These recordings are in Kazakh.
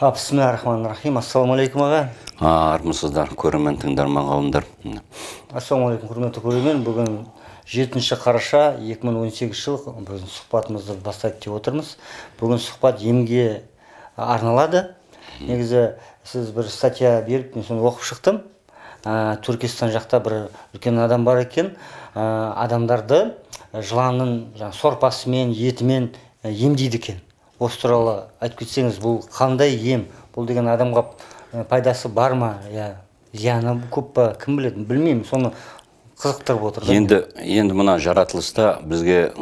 а бісміллахи Рахим, ассаламу алейкум аға армысыздар көрермен тыңдарман қауымдар ассалаумағалейкум құрметті көрермен бүгін жетінші қараша 2018 жыл біздің сұхбатымызды бастайды деп отырмыз бүгін сұхбат емге арналады негізі сіз бір статья беріп мен соны оқып шықтым ә, түркістан жақта бір үлкен адам бар екен адамдарды жыланның жаңағы сорпасымен етімен емдейді екен осы туралы айтып кетсеңіз бұл қандай ем бұл деген адамға пайдасы бар ма иә зияны көп па кім біледі білмеймін соны қызықтырып отыр енді енді мына жаратылыста бізге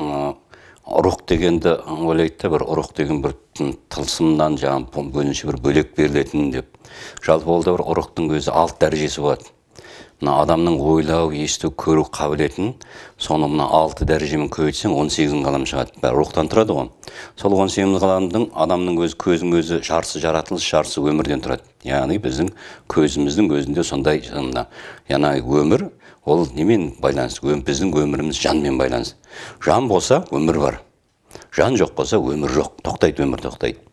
рух дегенді ойлайды да бір ұрық деген бір тылсымнан жаңағы бөлінше бір бөлек берілетін деп жалпы ол да бір ұрықтың өзі алты дәрежесі болады мына адамның ойлау есту көру қабілетін соны мына алты дәрежемен көбейтсең он сегіз мың қалам шығады бәрі рухтан тұрады ғой сол он сегіз мың адамның өз көзінің өзі жартысы жаратылыс жартысы өмірден тұрады яғни біздің көзіміздің өзінде сондай мына яна өмір ол немен байланысты біздің өміріміз жанмен байланысты жан болса өмір бар жан жоқ болса өмір жоқ тоқтайды өмір тоқтайды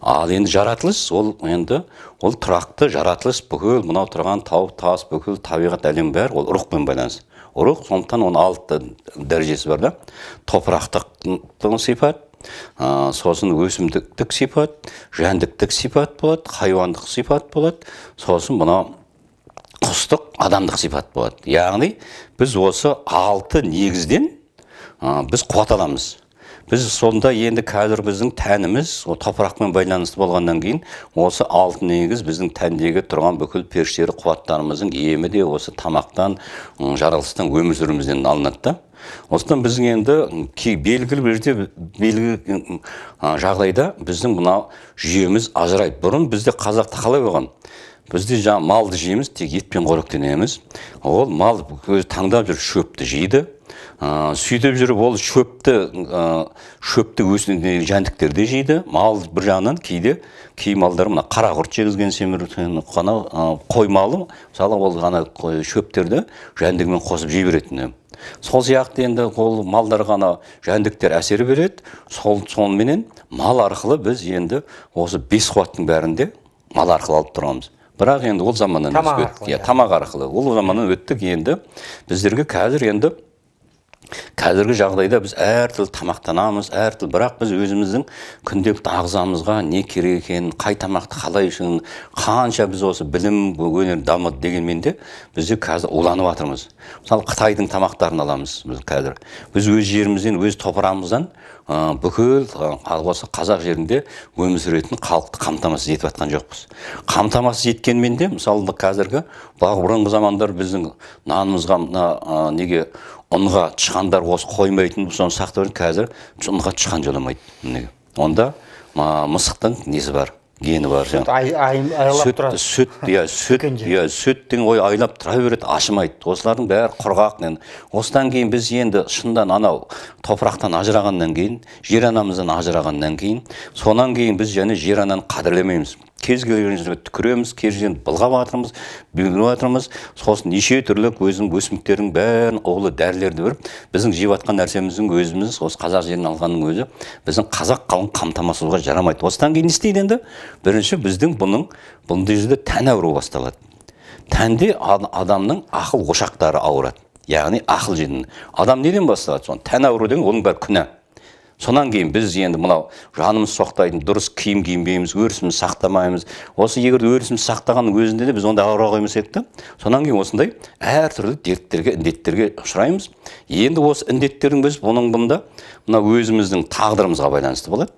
ал енді жаратылыс ол енді ол тұрақты жаратылыс бүкіл мынау тұрған тау тас бүкіл табиғат әлем бәрі ол рухпен байланысты рух сондықтан оның алты дәрежесі бар да топырақтық сипат сосын өсімдіктік сипат жәндіктік сипат болады хайуандық сипат болады сосын мынау құстық адамдық сипат болады яғни біз осы алты негізден біз қуат аламыз біз сонда енді қазір біздің тәніміз ол топырақпен байланысты болғаннан кейін осы алтын негіз біздің тәндегі тұрған бүкіл періштері қуаттарымыздың емі де осы тамақтан жаралыстан өмір сүруімізден алынады да осыдан біздің енді кей белгілі бір жерде жағдайда біздің мына жүйеміз ажырайды бұрын бізде қазақта қалай болған бізде жаңағы малды жейміз тек етпен қоректенеміз ол мал өзі таңдап жүр шөпті жейді ә, сөйтіп жүріп ол шөпті шөпті өзіне жәндіктерде жейді мал бір жағынан кейде кей малдар мына қара құрт жегізген семір ана қой малы мысалы ол ана шөптерді жәндігімен қосып жей беретіні сол сияқты енді ол малдарға ана жәндіктер әсер береді сол соныменен мал арқылы біз енді осы бес қуаттың бәрінде мал арқылы алып тұрамыз бірақ енді ол заманнан тамақ арқылы иә, иә. тамақ арқылы ол заманнан өттік енді біздерге қазір енді қазіргі жағдайда біз әртүрлі тамақтанамыз әртүрлі бірақ біз өзіміздің күнделікті ағзамызға не керек екенін қай тамақты қалай ішуін қанша біз осы білім өнер дамыды дегенмен де бізде қазір уланып жатырмыз мысалы қытайдың тамақтарын аламыз біз қазір біз өз жерімізден өз топырағымыздан бүкіл осы қазақ жерінде өмір сүретін халықты қамтамасыз етіп жатқан жоқпыз қамтамасыз еткенмен де мысалы қазіргі бұрынғы замандар біздің нанымызға неге ұнға тышқандар осы қоймайтын соны сақтап қазір ұнға тышқан жоламайды онда мысықтың несі бар гені бар сүт сүт иә сүт иә, сүттің ой айлап тұра береді ашымайды осылардың бәрі құрғақ осыдан кейін біз енді шындан анау топырақтан ажырағаннан кейін жер анамыздан ажырағаннан кейін сонан кейін біз және жер ананы қадірлемейміз кез келген жерге түкіреміз кез жерден былғап жатырмыз бүлініп жатырмыз сосын неше түрлі өзінің өсімдіктердің бәрін улы дәрілерді беріп біздің жеп жатқан нәрсеміздің өзіміз осы қазақ жерін алғанның өзі біздің қазақ қалын қамтамасыз жарамайды осыдан кейін не істейді енді бірінші біздің бұның бұндай жерде тән ауруы басталады тәнде адамның ақыл ошақтары ауырады яғни ақыл жеді адам неден басталады соны тән ауру деген оның бәрі күнә сонан кейін біз енді мынау жанымыз соқтайтын дұрыс киім киінбейміз өрісімізді сақтамаймыз осы егер өрісімізді сақтағанның өзінде де біз ондай ауыра қоймас едік та Сонан кейін осындай әртүрлі дерттерге індеттерге ұшыраймыз енді осы індеттердің өзі бұның бұнда мына өзіміздің тағдырымызға байланысты болады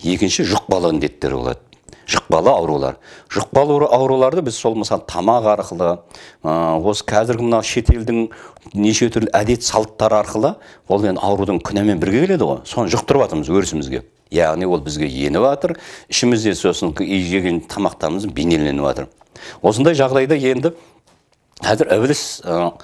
екінші жұқпалы індеттер болады жұқпалы аурулар жұқпалы ауруларды біз сол мысалы тамақ арқылы ә, осы қазіргі мына шетелдің неше түрлі әдет салттары арқылы ол енді аурудың күнәмен бірге келеді ғой соны жұқтырып жатырмыз өрісімізге яғни ол бізге еніп жатыр ішімізде сосын жеген тамақтарымыз бейнеленіп жатыр осындай жағдайда енді қазір ібіліс ә,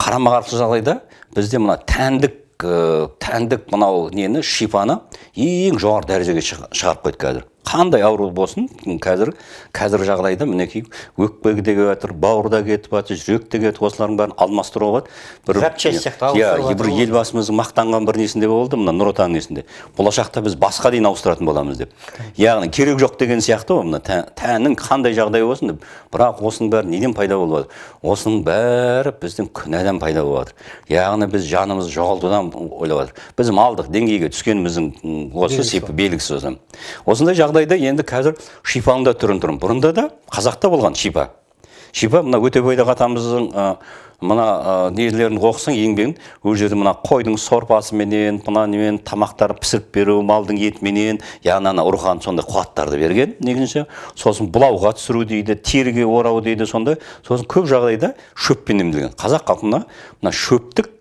қарама қарсы жағдайда бізде мына тәндік тәндік мынау нені шипаны ең жоғары дәрежеге шығарып қойды қазір қандай ауру болсын қазір қазір жағдайда мінекей өкпеге де келіп жатыр бауырда кетіп жатыр жүрек те кетіп осылардың бәрін алмастыруға болады запчасть сияқты иә бір елбасымыздың мақтанған бір несінде болды мына нұр отанның несінде болашақта біз басқа дейін ауыстыратын боламыз деп яғни керек жоқ деген сияқты ғой мына тәннің қандай жағдай болсын деп бірақ осының бәрі неден пайда болып жатыр осының бәрі біздің күнәдан пайда болып жатыр яғни біз жанымызды жоғалтудан ойлап жатыр біз малдық деңгейге түскеніміздің осы белгісі осындай жағдай жағдайда енді қазір шипаның да түрін тұрмын бұрында да қазақта болған шипа шипа мына өтебайдақ атамыздың ә, мына нелерін оқысаң еңбегін ол жерде мына қойдың сорпасыменен мына немен тамақтар пісіріп беру малдың етіменен яғни ана ұрған сондай қуаттарды берген негізінше сосын бұлауға түсіру дейді теріге орау дейді сондай сосын көп жағдайда шөппен емделген қазақ халқына мына шөптік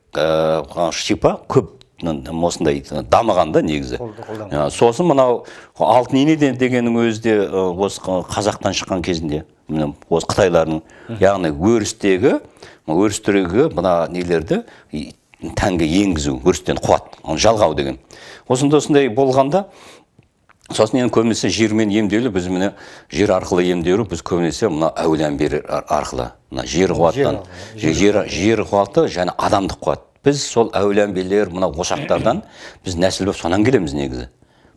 шипа көп осындай дамыған да негізі ә, сосын мынау алтын енеден дегеннің өзі де осы қазақтан шыққан кезінде осы қытайлардың яғни өрістегі өрістегі мына нелерді тәнге енгізу өрістен қуат жалғау деген осындай осындай болғанда сосын енді көбінесе жермен емделу біз міне жер арқылы емделу біз көбінесе мына бері арқылы мына жер қуаттан жер қуаты және адамдық қуат біз сол әулиянбилер мына ошақтардан біз нәсіл болып сонан келеміз негізі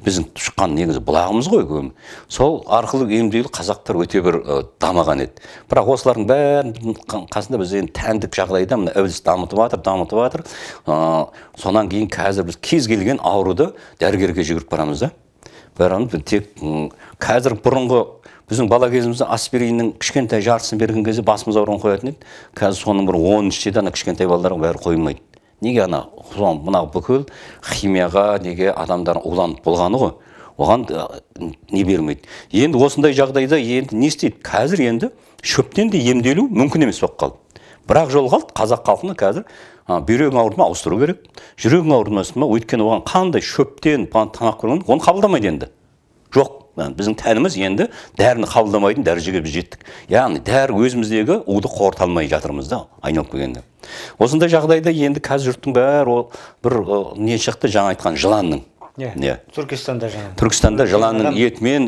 біздің шыққан негізі бұлағымыз ғой көбі сол арқылы емдеулі қазақтар өте бір ә, дамыған еді бірақ осылардың бәрін қасында біз енді тәндік жағдайда мына ібіліс дамытып жатыр дамытып жатыр ә, сонан кейін қазір біз кез келген ауруды дәрігерге жүгіріп барамыз да тек қазір бұрынғы біздің бала кезімізде аспириннің кішкентай жартысын берген кезде басымыз ауруын қоятын еді қазір соның бір он ішсе ана кішкентай балаларға бәрі қоймайды неге ана мына бүкіл химияға неге адамдар уланып болғаны ғой оған э, не бермейді енді осындай жағдайда енді не істейді қазір енді шөптен де емделу мүмкін емес болып қалды бірақ жол қалды қазақ халқына қазір ә, бүйрегің ауырды ма ауыстыру керек жүрегің ауырмасын ма өйткені оған қандай шөптен тамақ көрген оны қабылдамайды енді біздің тәніміз енді дәріні қабылдамайтын дәрежеге біз жеттік яғни дәрі өзіміздегі уды қорыта алмай жатырмыз да айналып келгенде осындай жағдайда енді қазір жұрттың бәрі ол бір не шықты жаңа айтқан жыланның иә түркістанда жаңағы түркістанда жыланның етімен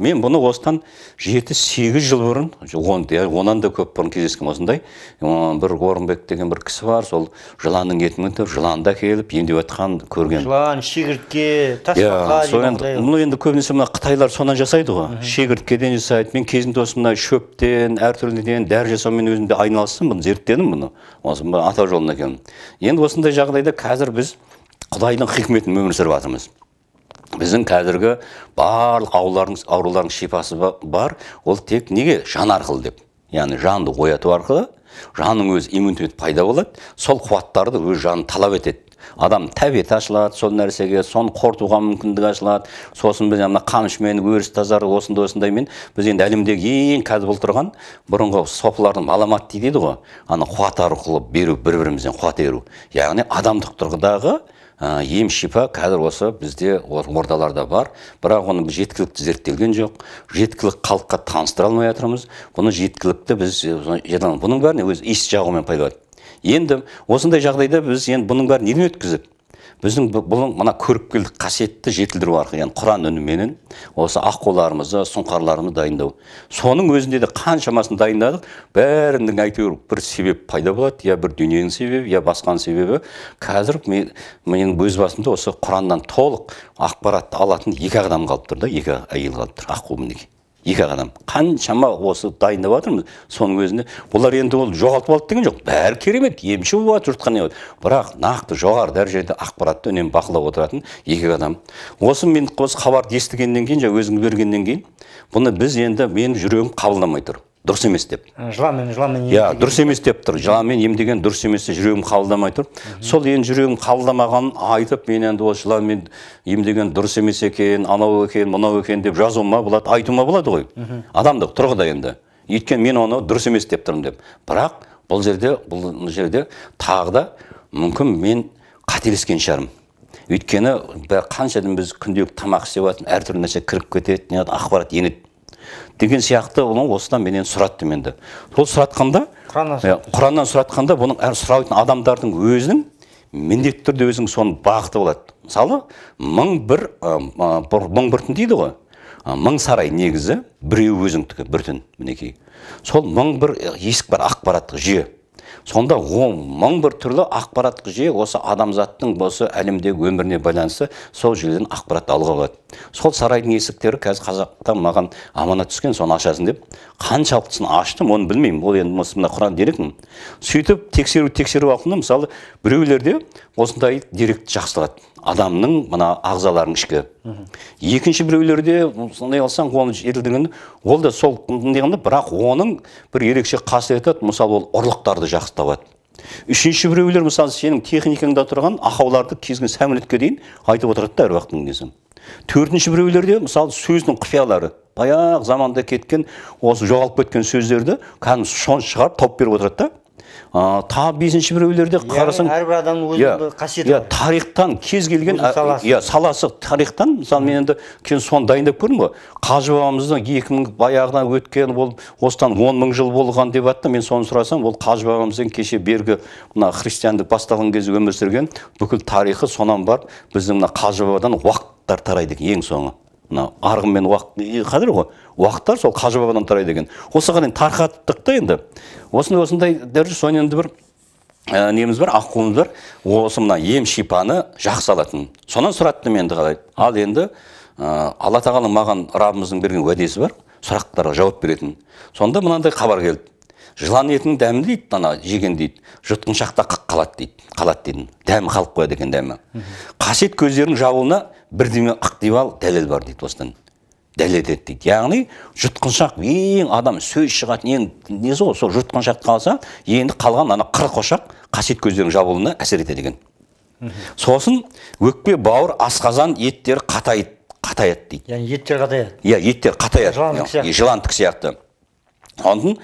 мен бұны осыдан жеті сегіз жыл бұрын он иә, одан да көп бұрын кездескем осындай бір орынбек деген бір кісі бар сол жыланның етімен жыланды әкеліп емдеп жатқан көрген жылан шегіртке тасбақа иә, енді мұны енді көбінесе мына қытайлар содан жасайды ғой шегірткеден жасайды мен кезінде осы шөптен әртүрліден дәрі жасаумен өзім де айналыстым бұны зерттедім бұны осы ата жолына келіп енді осындай жағдайда қазір біз құдайдың хикметін өмір сүріп жатырмыз біздің қазіргі барлық аурулардың аурулардың шипасы бар ол тек неге жан арқылы деп яғни жанды ояту арқылы жанның өз иммунитет пайда болады сол қуаттарды өз жанын талап етеді адам тәбеті ашылады сол нәрсеге соны қорытуға мүмкіндік ашылады сосын біз мына қамшымен өріс тазару осындай осындаймен біз енді әлемдегі ең қазір болып тұрған бұрынғы сопылардың аламаты дейді ғой ана қуат арқылы беру бір бірімізден қуат беру яғни адамдық тұрғыдағы ем шипа қазір осы бізде ордаларда бар бірақ оны жеткілікті зерттелген жоқ жеткілік халыққа таныстыра алмай жатырмыз бұны жеткілікті біз бұның бәріне өз иіс жағумен пайдаланды енді осындай жағдайда біз енді бұның бәрін неден өткізіп біздің бұл мына көріпкелдік қасиетті жетілдіру арқылы яғни құран үніменен осы аққуларымызды сұңқарларымызды дайындау соның өзінде де қаншамасын дайындадық бәрінің әйтеуір бір себеп пайда болады я бір дүниенің себебі я басқаның себебі қазір менің өз басымда осы құраннан толық ақпаратты алатын екі адам қалып тұр да екі әйел қалып тұр аққу мінекей екі ақ адам қаншама осы дайындап жатырмыз соның өзінде олар енді ол жоғалтып алды деген жоқ бәрі керемет емші болып жатыр жұртқа не бірақ нақты жоғары дәрежеде ақпаратты үнемі бақылап отыратын екі адам осы мен осы хабарды естігеннен кейін жаңа өзің бергеннен кейін бұны біз енді менің жүрегім қабылдамай тұр дұрыс емес деп ә, жыланмен жыланмен иә дұрыс емес деп тұр жыланмен емдеген дұрыс емес жүрегім қабылдамай тұр сол енді жүрегім қабылдамағанын айтып мен енді осы жыланмен емдеген дұрыс емес екен анау екен мынау екен деп жазуыма болады айтуыма болады ғой адамдық тұрғыда енді өйткені мен оны дұрыс емес деп тұрмын деп бірақ бұл жерде бұл жерде тағы да мүмкін мен қателескен шығармын өйткені қаншадан біз күнделікті тамақ істеп жатырмыз әртүрлі нәрсе кіріп кетеді не ақпарат енеді деген сияқты оның осыдан менен сұратты менді сол сұратқанда иә, құраннан сұратқанда бұның әр сұрайтын адамдардың өзінің міндетті түрде өзінің соның бағыты болады мысалы мың бір мың бір түн дейді ғой мың сарай негізі біреуі өзіңдікі бір түн мінекей сол мың бір есік бар ақпараттық жүйе сонда он мың бір түрлі ақпараттық жүйе осы адамзаттың осы әлемдегі өміріне байланысты сол жерден ақпарат алуға болады сол сарайдың есіктері қазір қазақтан маған аманат түскен соны ашасың деп қаншалықтысын аштым оны білмеймін ол енді осы мына құран дерекмін сөйтіп тексеру тексеру арқылы мысалы біреулерде осындай деректі алады адамның мына ағзаларының ішкі екінші біреулерде сондай алсаң оны жетілдірген ол да сол бірақ оның бір ерекше қасиеті мысалы ол ұрлықтарды жақсы табады үшінші біреулер мысалы сенің техникаңда тұрған ақауларды кез келген сәмілетке дейін айтып отырады да әр уақыттың кезі төртінші біреулерде мысалы сөздің құпиялары баяғы заманда кеткен осы жоғалып кеткен сөздерді кәдімгі соны шығарып тауып беріп отырады да тағы бесінші біреулерде қарасаң әрбір адамның өзінің иә, қасиеті иә тарихтан кез келген иә саласы тарихтан мысалы мен енді кейін соны дайындап көрдім ғой қажы бабамыздың екі мың баяғыда өткен ол осыдан он мың жыл болған деп жатты мен соны сұрасам ол қажы бабамыздың кеше бергі мына христиандық басталған кезде өмір сүрген бүкіл тарихы сонан бар, біздің мына қажы бабадан уақыттар тарайды екен ең соңы мына арғын мен уақыт қазір ғой уақыттар сол қажы бабадан тарайды екен осыған енді тарқаттық та енді осындай осындай дәрі енді бір ә, неміз бар аққуымыз бар осы мына ем шипаны жақсы алатын содан сұраттым енді қалай ал енді ә, алла тағаланың маған раббымыздың берген уәдесі бар сұрақтарға жауап беретін сонда мынандай хабар келді жылан етінің дәмі дейді ана жеген дейді жұтқыншақта қалады дейді қалады дейді дәмі қалып қояды екен дәмі қасиет көздерінің жабуына бірдеңе ал дәлел бар дейді осыдан дәлел етеді дейді яғни жұтқыншақ ең адам сөз шығатын ең несі ғой сол жұтқыншақты қалса енді қалған ана қырық ошақ қасиет көздерінің жабылуына әсер етеді екен сосын өкпе бауыр асқазан еттер қатайды қатаяды дейді яғни еттер қатаяды иә еттер қатаяды жыландық сияқты сосын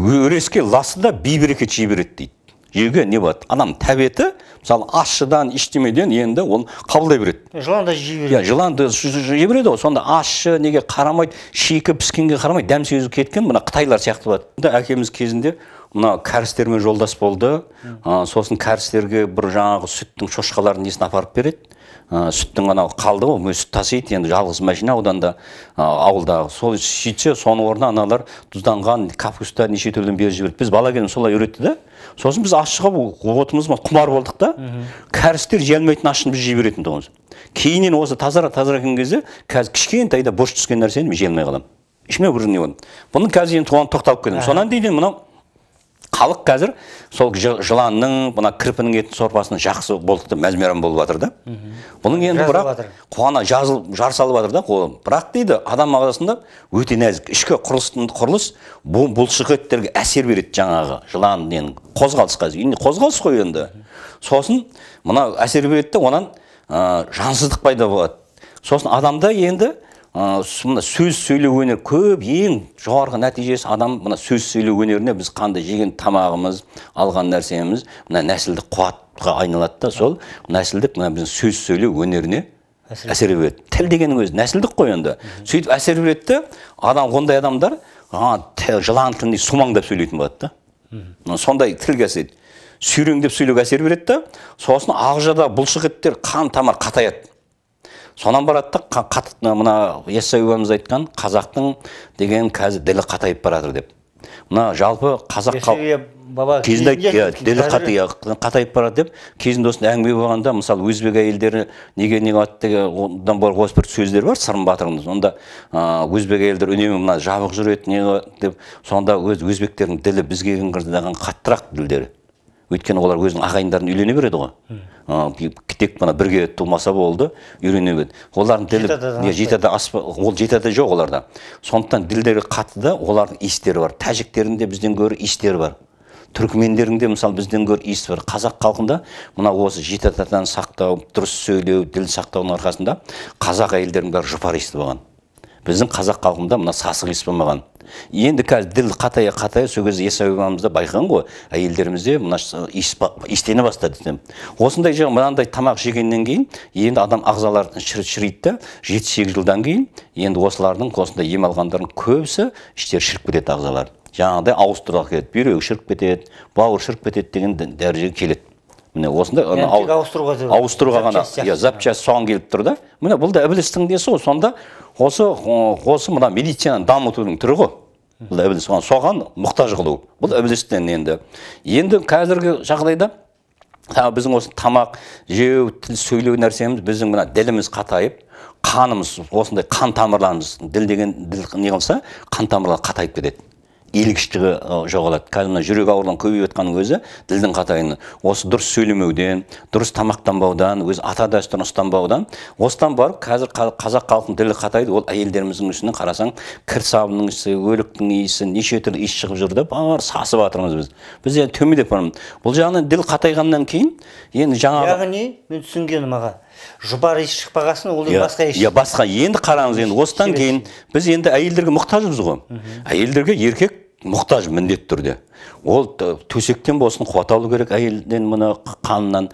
өреске ласты да бейберекет жей береді дейді жеуге не болады адам тәбеті мысалы ащыдан ештемеден енді ол қабылдай береді Жыланды да жей береді иә жей береді ғой сонда ащы неге қарамайды шикі піскенге қарамайды дәм сезу кеткен мына қытайлар сияқты болады әкеміз кезінде мына кәрістермен жолдас болды сосын кәрістерге бір жаңағы сүттің шошқаларын несін апарып береді ә, сүттің анау қалды ғой сүт тасиды енді жалғыз машина ауданда ә, ауылдағы сол сөйтсе соның орнына аналар тұзданған капуста неше түрлін беріп жіберді біз бала кезіміз солай үйретті да сосын біз аш шығып отымыз құмар болдық та кәрістер жей алмайтын ашын біз жей беретін тұғынбыз кейіннен осы тазара тазара келген кезде қазір кішкентай да бос түскен нәрсені мен жей алмай қаламын ішіме бір не бұны қазір енді соған тоқталып келдім содан дейін мынау халық қазір сол жыланның мына кірпінің етін сорпасын жақсы болықты мәзмерам болып жатыр да бұның енді бірақ қуана жазылып жар салып жатыр да қолым бірақ дейді адам ағзасында өте нәзік ішкі құрылыстың құрылыс бұл бұлшықеттерге әсер береді жаңағы жылан қозғалысқа қозғалыс қой енді сосын мына әсер береді онан жансыздық пайда болады сосын адамда енді мына сөз сөйлеу өнері көп ең жоғарғы нәтижесі адам мына сөз сөйлеу өнеріне біз қандай жеген тамағымыз алған нәрсеміз мына нәсілдік қуатқа айналады да сол нәсілдік мына біздің сөз сөйлеу өнеріне әсер береді тіл дегеннің өзі нәсілдік қой енді сөйтіп әсер береді адам ондай адамдар жылан тіліндей сумаңдап сөйлейтін болады да сондай тілге әсер сүйреңдеп сөйлеуге әсер береді да сосын ақжада бұлшық еттер қан тамыр қатаяды сонан барады да мына яссауи бабамыз айтқан қазақтың деген қазір ділі қатайып баратыр деп мына жалпы қазақ қал... баба қатайып барады деп кезінде осындай әңгіме болғанда мысалы өзбек әйелдері неге неге деген бар осы бір сөздер бар сырым батырдың онда өзбек әйелдер үнемі мына жабық жүреді не деп сонда өз өзбектердің ділі бізге қарағанда қаттырақ ділдері өйткені олар өзінің ағайындарын үйлене береді ғой тек мына бірге тумаса болды үйрене береді олардың ділі жеті ол жеті жоқ оларда сондықтан ділдері қатты да олардың иістері бар тәжіктерінде бізден гөрі иістері бар де мысалы бізден гөрі иісі бар қазақ халқында мына осы жеті атадан сақтау дұрыс сөйлеу діл сақтаудың арқасында қазақ әйелдерінің бәрі жұпар иісті болған біздің қазақ халқында мына сасық иіс болмаған енді қазір діл қатая қатая сол кезде бабамызда байқаған ғой әйелдерімізде мына иістене бастады деп осындай жаңа мынандай тамақ жегеннен кейін енді адам ағзаларын шірейді да жеті сегіз жылдан кейін енді осылардың осындай ем алғандардың көбісі іштері шіріп кетеді ағзалары жаңағыдай туралы келеді бүйрегі шіріп кетеді бауыр шіріп кетеді деген дәрежеге келеді міне осындай ауыстыруға ғана иә запчасть соған келіп тұр да міне бұл да ібілістің несі ғой сонда осы осы мына медицинаны дамытудың түрі ғой бұл ібіліс соған мұқтаж қылу бұл ібілістен енді енді қазіргі жағдайда біздің осы тамақ жеу тіл сөйлеу нәрсеміз біздің мына діліміз қатайып қанымыз осындай қан тамырларымыз діл деген діл не қылса қан тамырлар қатайып кетеді иілгіштігі жоғалады кәдімгі жүрек ауруының көбейіп жатқанның өзі ділдің қатайыны осы дұрыс сөйлемеуден дұрыс тамақтанбаудан өз ата дәстүрін ұстанбаудан осыдан барып қазір қазақ халқының ділі қатайды ол әйелдеріміздің үстінен қарасаң кір сабынның иісі өліктің иісі неше түрлі иіс шығып жүр деп бар сасып жатырмыз біз біз енді төмендеп барамыз бұл жағынан діл қатайғаннан кейін енді жаңа яғни мен түсінгенім аға жұпар иіс шықпағасын ол басқа иә басқа иә, енді қараңыз енді осыдан кейін біз енді әйелдерге мұқтажбыз ғой әйелдерге еркек мұқтаж міндет түрде ол төсектен болсын қуат алу керек әйелден мына қанынан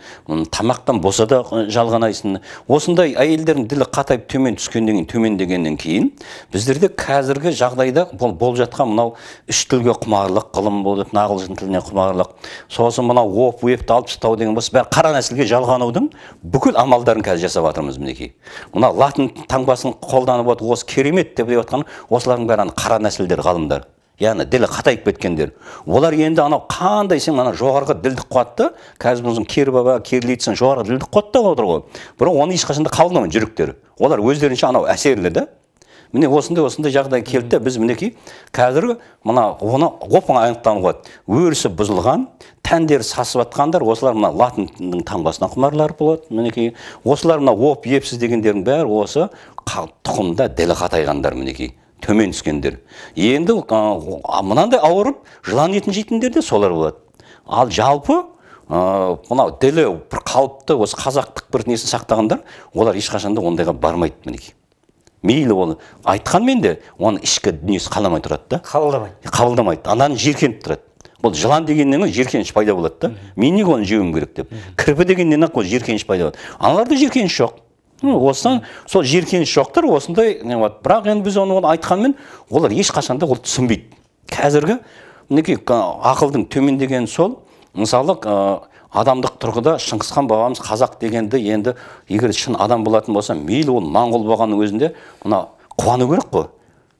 тамақтан болса да жалғанайсың осындай әйелдердің ділі қатайып төмен түскеннен кейін төмендегеннен кейін біздерде қазіргі жағдайда бол, болып жатқан мынау үш тілге құмарлық ғылым болып ағылшын тіліне құмарлық сосын мынау оп уепті алып тастау деген болса бәрі қара нәсілге жалғанудың бүкіл амалдарын қазір жасап жатырмыз мінекей мына латын таңбасын қолданып отыр осы керемет деп деп жатқан осылардың бәрі қара нәсілдер ғалымдар яғни ділі қатайып кеткендер олар енді анау қандай сен ана жоғарғы ділдік қуатты қазір біздің кир баба кирилицаның жоғарғы ділдік қуатта отыр ғой бірақ оны ешқашан да қабылдамайды жүректері олар өздерінше анау әсерлі да міне осындай осындай жағдай келді де біз мінекей қазір мына оны оп оңай анықтауға болады өрісі бұзылған тәндері сасып жатқандар осылар мына латынның таңбасына құмарлар болады мінекей осылар мына оп епсіз дегендердің бәрі осы тұқымда ділі қатайғандар мінекей төмен түскендер енді мынандай ауырып жылан етін жейтіндер де солар болады ал жалпы мынау ділі бір қалыпты осы қазақтық бір несін сақтағандар олар ешқашан да ондайға бармайды мінекей мейлі оны айтқанмен де оның ішкі дүниесі қаламай тұрады да қабылдамайды қабылдамайды ананы жиіркеніп тұрады бұл жылан дегеннен жиіркеніш пайда болады да мен неге оны жеуім керек деп кірпі дегеннен ақ ол пайда болады аналарда жиіркеніш жоқ осыдан сол жиіркеніш жоқтыр осындай не болады бірақ енді біз оны айтқанмен олар ешқашан да ол түсінбейді қазіргі мінекей ақылдың төмендегені сол мысалы адамдық тұрғыда шыңғысхан бабамыз қазақ дегенді енді егер шын адам болатын болса мейлі ол моңғол болғанның өзінде мына қуану керек қой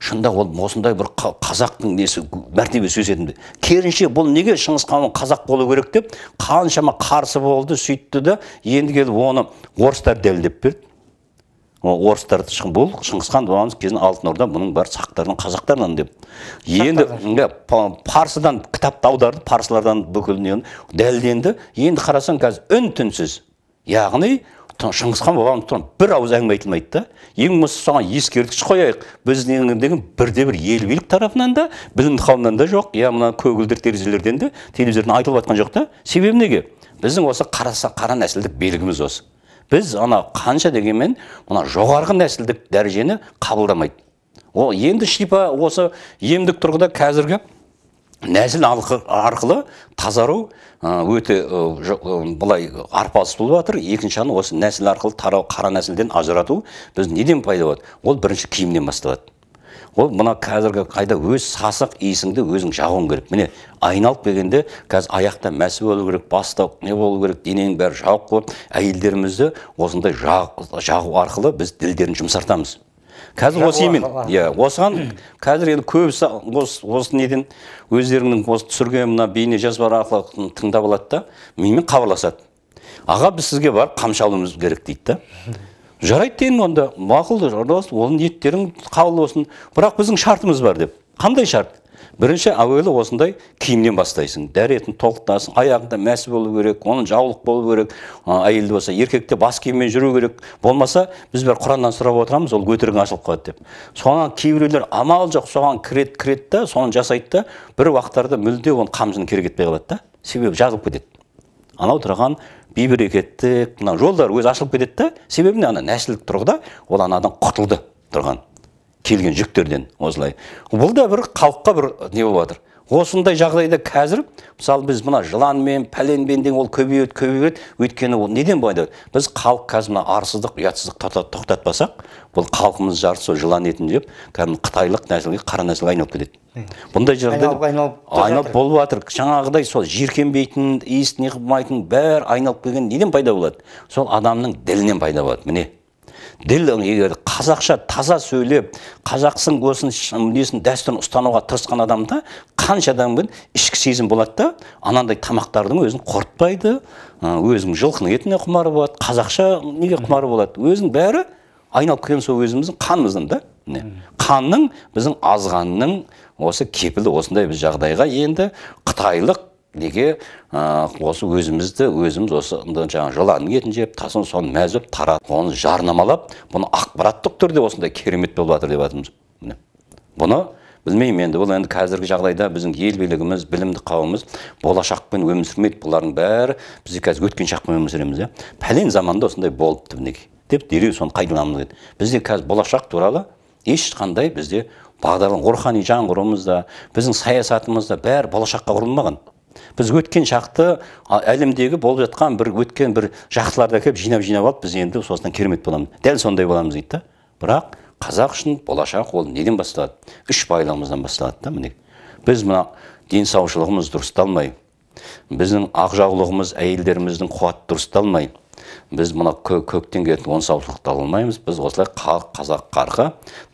шында ол осындай бір қазақтың несі мәртебесі өсетінді керісінше бұл неге шыңғысхан қазақ болу керек деп қаншама қарсы болды сөйтті да енді келіп оны орыстар дәлелдеп берді орыстарды бұл шыңғыс хан бабамыз кезінде алтын орда бұның бәрі сақтардың қазақтардан деп енді парсыдан кітапты аударды парсылардан бүкіл нені дәлелденді енді қарасаң қазір үн түнсіз яғни шыңғыс хан туралы бір ауыз әңгіме айтылмайды да ең болмаса соған ескерткіш қояйық біздің деген бірде бір ел билік тарапынан да білімді қауымнан да жоқ иә мына көгілдір терезелерден де телевизордан айтылып жатқан жоқ та себебі неге біздің осы қараса қара нәсілдік белгіміз осы біз ана қанша дегенмен мына жоғарғы нәсілдік дәрежені қабылдамайды ол енді шипа осы емдік тұрғыда қазіргі нәсіл арқылы тазару өте былай арпалыс болып жатыр екінші жағынан осы нәсіл арқылы тарау қара нәсілден ажырату біз неден пайда болады ол бірінші киімнен басталады ол мына қазіргі қайда өз сасық иісіңді өзің жағуың керек міне айналып келгенде қазір аяқта мәсі болу керек баста не болу керек дененің бәрі жауып қойып әйелдерімізді осындай жағу арқылы біз ділдерін жұмсартамыз қазір осы емен иә осыған қазір енді көбісі осы осы неден өздерінің осы түсірген мына бейне арқылы тыңдап алады да менімен хабарласады аға біз сізге барып қамшы алуымыз керек дейді да жарайды дейін онда мақұл жарлас ол ниеттерің қабыл болсын бірақ біздің шартымыз бар деп қандай шарт бірінші әуелі осындай киімнен бастайсың дәретін толықтасың аяғында мәсі болу керек оның жаулық болу керек әйелде болса еркекте бас киіммен жүру керек болмаса біз бір құраннан сұрап отырамыз ол өтірігің ашылып қалады деп соған кейбіреулер амал жоқ соған кіреді кіреді да соны жасайды да бір уақыттарда мүлде оның қамшыны керек етпей қалады да себебі жазылып кетеді анау тұрған бейберекеттік мына жолдар өзі ашылып кетеді да себебі не ана нәсілдік тұрғыда ол анадан құтылды тұрған келген жүктерден осылай бұл да бір халыққа бір не болып жатыр осындай жағдайда қазір мысалы біз мына жыланмен пәленбен деген ол көбейеді көбейеді өйткені ол неден болады біз халық қазір мына арсыздық ұятсыздық тоқтатпасақ бұл халқымыз жарысы жылан етін жеп кәдімгі қытайлық нәсілге қара нәсілге айналып кетеді бұндай жағдай айналып болып жатыр жаңағыдай сол жиіркенбейтін иіс не қылмайтын бәрі айналып келген неден пайда болады сол адамның ділінен пайда болады міне діл егер қазақша таза сөйлеп қазақсың осын несін дәстүрін ұстануға тырысқан адамда қанша бін ішкі сезім болады да анандай тамақтардың өзін қорытпайды өзінің жылқының етіне құмар болады қазақша неге құмар болады өзінің бәрі айналып келген сол өзіміздің қанымыздан да міне қанның біздің азғанның осы кепілі осындай біз жағдайға енді қытайлық неге осы өзімізді өзіміз осы жаңағы жыланның етін жеп тасын соны болып таратып оны жарнамалап бұны ақпараттық түрде осындай керемет болып жатыр деп жатырмыз міне бұны білмеймін енді бұл енді қазіргі жағдайда біздің ел билігіміз білімді қауымымыз болашақпен өмір сүрмейді бұлардың бәрі біз қазір өткен шақпен өмір сүреміз иә пәлен заманда осындай болыпты мінекей деп дереу соны пайдаланамыз керек бізде қазір болашақ туралы ешқандай бізде бағдарлам рухани жаңғыруымыз да біздің саясатымыз да бәрі болашаққа құрылмаған біз өткен шақты әлемдегі болып жатқан бір өткен бір жақсыларды әкеліп жинап жинап алып біз енді сосын керемет боламыз дәл сондай боламыз дейді да бірақ қазақ үшін болашақ ол неден басталады үш байлығымыздан басталады да міне біз мына денсаушылығымыз дұрысталмай біздің ақ жаулығымыз әйелдеріміздің қуаты дұрысталмай біз мына кө, көктен келетін он ала алмаймыз біз осылай халық қазақ қарқы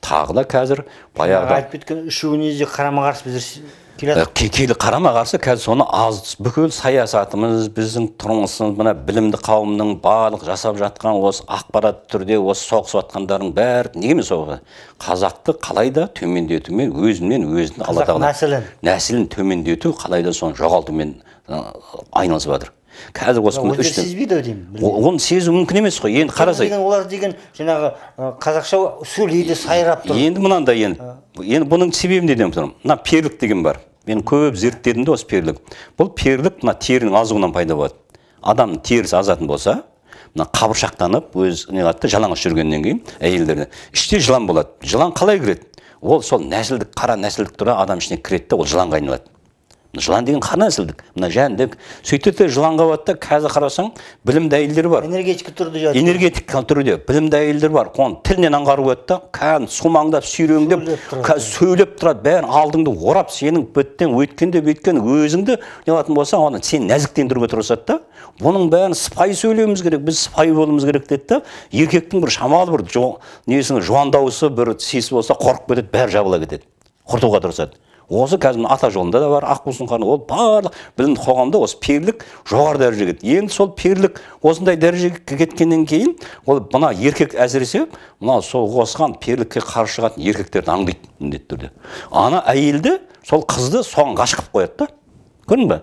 тағы да қазір баяғыда айтып кеткен үшеуіне де қарама қарсы біздер ә, келе қарама қарсы қазір соны аз бүкіл саясатымыз біздің тұрмысымыз мына білімді қауымның барлық жасап жатқан осы ақпарат түрде осы соғысып жатқандардың бәрі неге соғы қазақты қалайда төмендетумен өзінен өзін алла тағала нәсілін төмендету қалайда соны жоғалтумен айналысып жатыр қазір осы үш сезбейді ғой деймін оны сезу мүмкін емес қой енді қарасай олар деген жаңағы қазақша сөйлейді сайрап тұр енді мынандай енді енді бұның себебі неде тұр мына перілік деген бар мен көп зерттедім де осы перілік бұл перілік мына терінің азуынан пайда болады адамның терісі азатын болса мына қабыршақтанып өз қылады да жалаңаш жүргеннен кейін әйелдерде іште жылан болады жылан қалай кіреді ол сол нәсілдік қара нәсілдік тұра адам ішіне кіреді да ол жыланға айналады жылан деген қара нәсілдік мына жәндік сөйтеді де жыланға барады да қазір қарасаң білімді әйелдер бар энергетика түрде жатыр энергетик түрде білімді әйелдер бар оны тілінен аңғарып өтті да кәдімгі сумаңдап сүйреңдеп сөйлеп тұрады бәрін алдыңды орап сенің беттен өйткенде бүйткен өзіңді неғылатын болсаң оны сен нәзіктендіруге тырысады да бұның бәрін сыпайы сөйлеуіміз керек біз сыпайы болуымыз керек деді да еркектің бір шамалы бір несінің жуан дауысы бір сесі болса қорқып кетеді бәрі жабыла кетеді құртуға тырысады осы қазір ата жолында да бар аққу сұңқар ол барлық білім қоғамда осы перлік жоғары дәрежеге енді сол перлік осындай дәрежеге кеткеннен кейін ол мына еркек әсіресе мына сол осыған перлікке қарсы шығатын еркектерді аңдиды міндетті түрде ана әйелді сол қызды соған ғашық қылып қояды да көрдің ба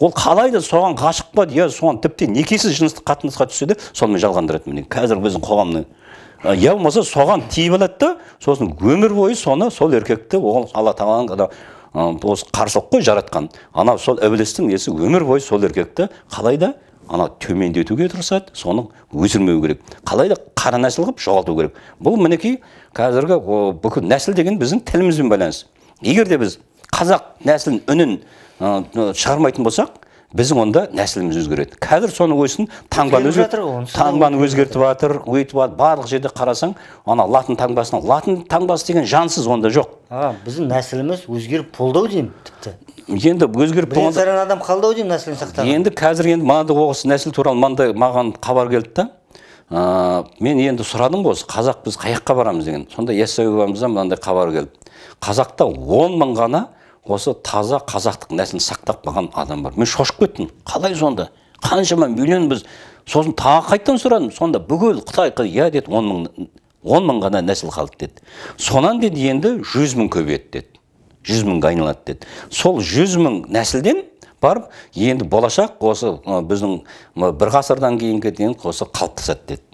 ол қалай да соған ғашық болады иә соған тіпті некесіз жыныстық қатынасқа түссе де сонымен жалғандырады міне қазір біздің қоғамның я болмаса соған тиіп алады да сосын өмір бойы соны сол еркекті оған алла тағаланың осы қарсылық қой жаратқан анау сол әбілестің несі өмір бойы сол еркекті қалай да ана төмендетуге тырысады соны өсірмеу керек қалай да қара нәсіл қылып жоғалту керек бұл мінекей қазіргі бүкіл нәсіл деген біздің тілімізбен байланысты егер де біз қазақ нәсілін үнін шығармайтын болсақ біздің онда нәсіліміз өзгереді қазір соны ойсын таңбаны таңбаны өзгертіп жатыр өйтіп жатыр барлық жерде қарасаң ана латын таңбасына латын таңбасы деген жансыз онда жоқ а біздің нәсіліміз өзгеріп болды ау деймін тіпті енді өзгеріп болған адам қалды ау деймін нәсілін сақтаған енді қазір енді мынандай осы нәсіл туралы мынандай маған хабар келді да мен енді сұрадым ғой қазақ біз қай жаққа барамыз деген сонда яссауи бабамыздан мынандай хабар келді қазақта он мың ғана осы таза қазақтық нәсілін сақтап қалған адам бар мен шошып кеттім қалай сонда қаншама миллион біз сосын тағы қайтадан сұрадым сонда бүкіл қытай иә деді он мың он мың ғана нәсіл қалды деді сонан деді енді жүз мың көбейеді деді жүз мыңға айналады деді сол жүз мың нәсілден барып енді болашақ осы біздің бір ғасырдан кейінге дейін осы қалыптасады деді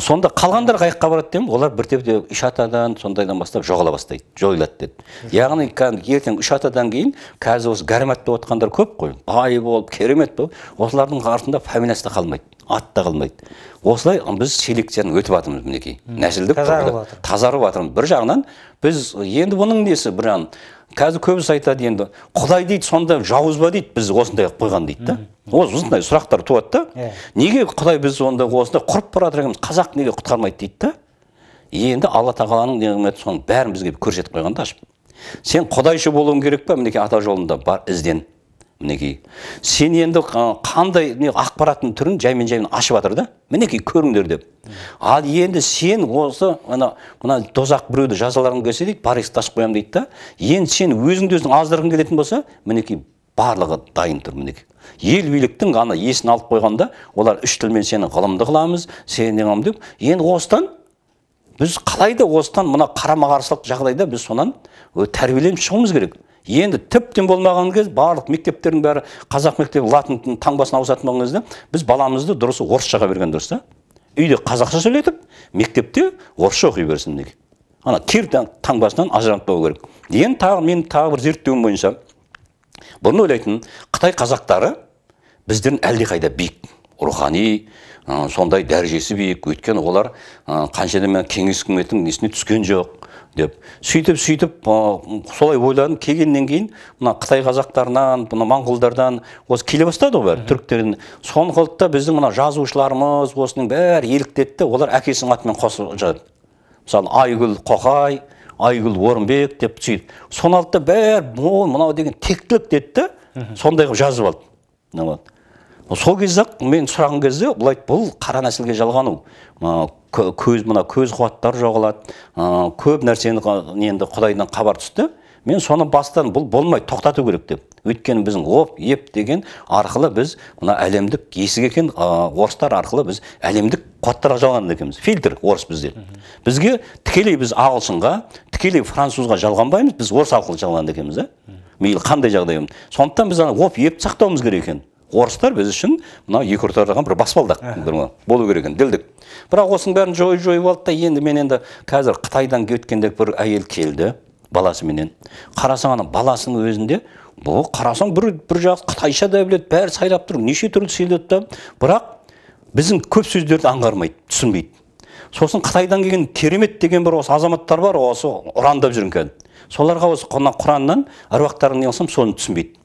сонда қалғандар қайыққа барады дедім олар бірте үш атадан сондайдан бастап жоғала бастайды жойылады деді яғни қазір ертең үш атадан кейін қазір осы гармат болып отқандар көп қой бай болып керемет болып осылардың артында фамилиясы да қалмайды атта та қалмайды осылай біз селекцияны өтіп жатырмыз мінекей нәсілдік тазарып жатырмыз бір жағынан біз енді бұның несі бір жағын қазір көбісі айтады енді құдай дейді сонда жауыз ба дейді біз осындай қылып қойған дейді да осындай сұрақтар туады да иә. неге құдай біз онда осындай құрып бара жатыр екенбіз қазақ неге құтқармайды дейді да енді алла тағаланың неғметі соның бәрін бізге көрсетіп қойған да ашып сен құдайшы болуың керек па мінекей ата жолында бар ізден мінекей сен енді қандай не ақпараттың түрін жаймен жаймен ашып жатыр да мінекей көріңдер деп ал енді сен осы ана мына дозақ біреуді жазалағың келсе дейді парексті ашып қоямын дейді да енді сен өзіңді өзің аздырғың келетін болса мінекей барлығы дайын тұр мінекей ел биліктің ғана есін алып қойғанда олар үш тілмен сені ғылымды қыламыз сені ғам деп енді осыдан біз қалайда осыдан мына қарама қарсылық жағдайда біз сонан тәрбиеленіп шығуымыз керек енді тіптен болмаған кез барлық мектептердің бәрі қазақ мектебі латын таңбасына ауысатын болған кезде біз баламызды дұрыс орысшаға берген дұрыс та үйде қазақша сөйлетіп мектепте орысша оқи берсін мінекей ана кир таңбасынан ажыратпау керек енді тағы мен тағы бір зерттеуім бойынша бұрын ойлайтын қытай қазақтары бізден әлдеқайда биік рухани сондай дәрежесі биік өйткені олар ә, қаншадан кеңес үкіметінің несіне түскен жоқ деп сөйтіп сөйтіп солай ойланып келгеннен кейін мына қытай қазақтарынан мына моңғолдардан осы келе бастады ғой бәрі түріктерден да біздің мына жазушыларымыз осының бәрі де олар әкесінің атымен қосып жатады мысалы айгүл қоқай айгүл орынбек деп сөйтіп соны алды да бәрі мынау деген тектілік деді да сондай қылып жазып алды сол кезде ақ мен сұраған кезде былай бұл қара нәсілге жалғану көз мына көз қуаттар жоғалады көп нәрсені енді құдайдан хабар түсті мен соны бастан бұл болмай тоқтату керек деп өйткені біздің оп еп деген арқылы біз мына әлемдік есік екен орыстар арқылы біз әлемдік қуаттарға жалған екенбіз фильтр орыс бізде бізге тікелей біз ағылшынға тікелей французға жалғанбаймыз біз орыс арқылы жалған екенбіз да мейлі қандай жағдай сондықтан біз ана оп еп сақтауымыз керек екен орыстар біз үшін мынау екі ортараған бір баспалдақ болу керек екен ділдік бірақ осының бәрін жойып жойып алды да енді мен енді қазір қытайдан кеткенде бір әйел келді баласыменен қарасаң ана баласының өзінде бұл қарасаң бір бір жағы қытайша да біледі бәрі сайрап тұр неше түрлі сөйледі да бірақ біздің көп сөздерді аңғармайды түсінбейді сосын қытайдан келген керемет деген бір осы азаматтар бар осы ұрандап жүрген соларға осы құраннан әруақтарын не қылсам соны түсінбейді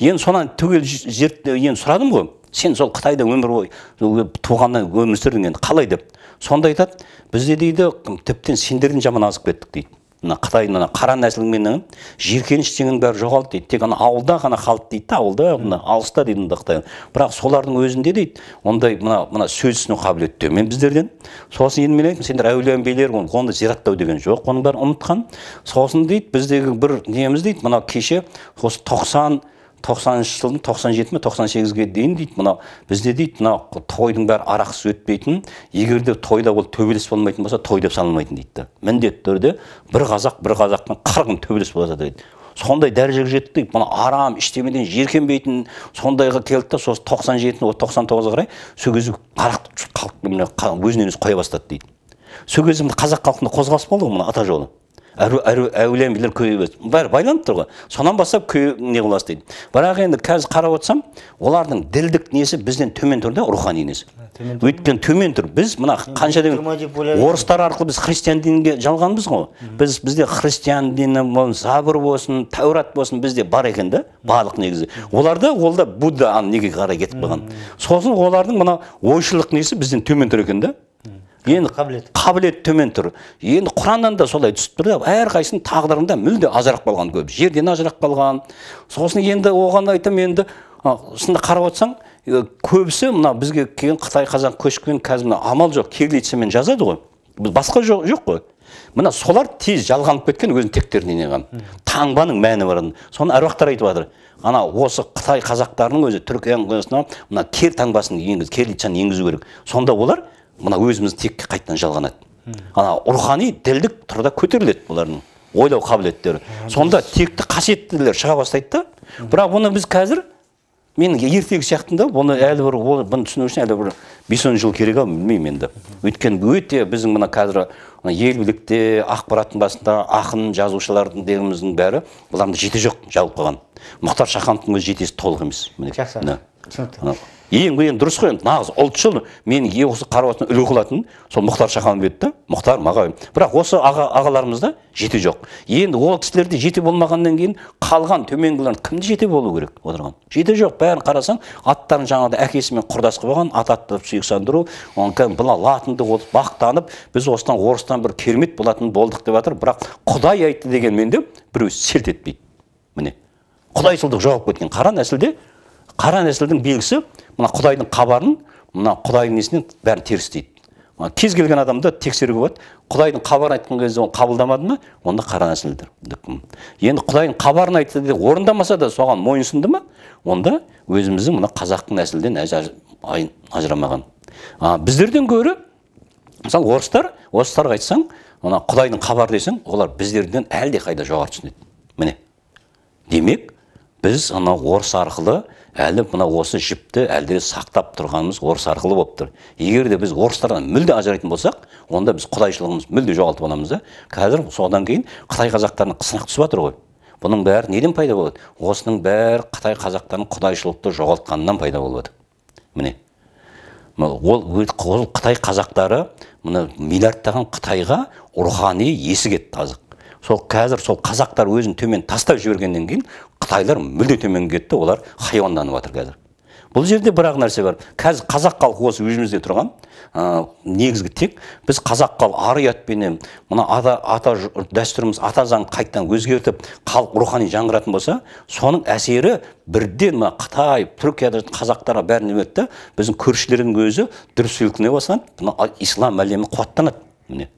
енді сонан түгел зерттеу енді сұрадым ғой сен сол қытайда өмір бойы туғаннан өмір сүрдің енді қалай деп сонда айтады бізде дейді тіптен сендерден жаман азып кеттік дейді мына қытайдың қара нәсілменен жиіркеніш деген бәрі жоғалды дейді тек ана ауылда ғана халық дейді да ауылда мына алыста дейді қытай бірақ солардың өзінде дейді ондай мына мына сөз түсіну қабілеті төмен біздерден сосын енді мен айттым сендер әулие билер оны зираттау деген жоқ оның бәрін ұмытқан сосын дейді біздегі бір неміз дейді мына кеше осы тоқсан тоқсаныншы жылдың тоқсан жеті ме тоқсан сегізге дейін дейді мынау бізде дейді мына тойдың бәрі арақсыз өтпейтін егер де тойда ол төбелес болмайтын болса той деп саналмайтын дейді міндетті түрде бір қазақ бір қазақтың қырғын төбелес болады дейді сондай дәрежеге жетті дейді мына арам ештемеден жеркенбейтін сондайға келді да сосын тоқсан жеті тоқсан тоғызға қарай сол кезде халық өзінен өзі қоя бастады дейді сол кезде қазақ халқында қозғалыс болды ғой мына ата жолы әулемелер көбейіп бәрі байланып тұр ғой содан бастап не қыласыз дейді бірақ енді қазір қарап отырсам олардың ділдік несі бізден төмен тұр да рухани несі өйткені төмен тұр біз мына қанша деген орыстар арқылы біз христиан дінге жалғанбыз ғой біз бізде христиан діні забыр болсын тәурат болсын бізде бар екен да барлық негізі оларда ол да будда неге қарай кетіп қалған сосын олардың мына ойшылдық несі бізден төмен тұр екен да енді қабілет қабілет төмен тұр енді құраннан да солай түсіп тұр да әрқайсысының тағдырында мүлде ажырап қалған көп жерден ажырап қалған сосын енді оған айтамын енді сында қарап отырсаң көбісі мына бізге келген қытай қазақ көшкен келген қазір мына амал жоқ кириллицамен жазады ғой басқа жоқ, жоқ қой мына солар тез жалғанып кеткен өзінің тектеріне неған таңбаның мәні барын соны әруақтар айтып жатыр ана осы қытай қазақтарының өзі түркияның мына кер таңбасын енгіз кириллицаны енгізу керек сонда олар мына өзіміздің текке қайтадан жалғанады ана рухани ділдік тұрда көтеріледі бұлардың ойлау қабілеттері сонда текті қасиеттілер шыға бастайды да бірақ оны біз қазір мен ертегі сияқтымын да бұны әлі бір ол бұны түсіну үшін әлі бір бес он жыл керек ау білмеймін енді өйткені өте біздің мына қазір ел билікте ақпараттың басында ақын жазушылардың дегіміздің бәрі бұлардың жеті жоқ жабылып қалған мұхтар шахановтың өзі жетесі толық емес жақсы түсінікті ең енді дұрыс қой енді нағыз ұлтшыл е осы қаруатына үлгі қылатын сол мұхтар еді да мұхтар мағауин бірақ осы аға, ағаларымызда жете жоқ енді ол кісілерде жете болмағаннан кейін қалған төменгілер кімді жете болу керек отырған жете жоқ бәрін қарасаң аттарын жаңағыдай әкесімен құрдас қылып алған ат аттап сүйександыру мына латынды ол бақтанып біз осыдан орыстан бір керемет болатын болдық деп жатыр бірақ құдай айтты дегенмен де біреу селт етпейді міне құдайшылдық жоғалып кеткен қара нәсілде қара нәсілдің белгісі мына құдайдың хабарын мына құдайдың несінен бәрін теріс дейді кез келген адамды тексеруге болады құдайдың хабарын айтқан кезде оны қабылдамады ма онда қара нәсілдір енді құдайдың хабарын айтты де орындамаса да соған мойынсынды ма онда өзіміздің мына қазақтың нәсілден ажырамаған а, біздерден гөрі мысалы орыстар орыстарға айтсаң мына құдайдың хабары десең олар біздерден әлдеқайда жоғары түсінеді міне демек біз анау орыс арқылы әлі мына осы жіпті әлде сақтап тұрғанымыз орыс арқылы болып тұр егер де біз орыстардан мүлде ажырайтын болсақ онда біз құдайшылығымыз мүлде жоғалтып аламыз да қазір содан кейін қытай қазақтарына сынақ түсіп жатыр ғой бұның бәрі неден пайда болады осының бәрі қытай қазақтарының құдайшылықты жоғалтқанынан пайда болып жатыр міне ол қытай қазақтары мына миллиардтаған қытайға рухани есі кетті азық сол қазір сол қазақтар өзін төмен тастап жібергеннен кейін қытайлар мүлде төмен кетті олар хайуанданып жатыр қазір бұл жерде бір ақ нәрсе бар қазір қазақ халқы осы өзімізде тұрған ә, негізгі тек біз қазақ халқы ар ұятпенен мына ата, ата дәстүріміз ата заңды қайтадан өзгертіп халық рухани жаңғыратын болса соның әсері бірден мына қытай түркияда қазақтарға бәріне өтті біздің көршілердің өзі дұрыс сілкіне бастады мына ислам әлемі қуаттанады міне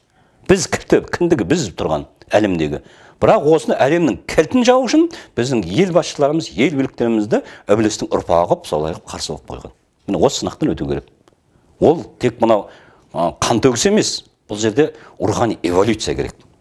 біз кімді кіндігі біз тұрған әлемдегі бірақ осыны әлемнің кілтін жау үшін біздің ел басшыларымыз ел биліктерімізді әбілістің ұрпағы қылып солай қылып қарсы қойған міне осы сынақтан өту керек ол тек мынау төгіс емес бұл жерде рухани эволюция керек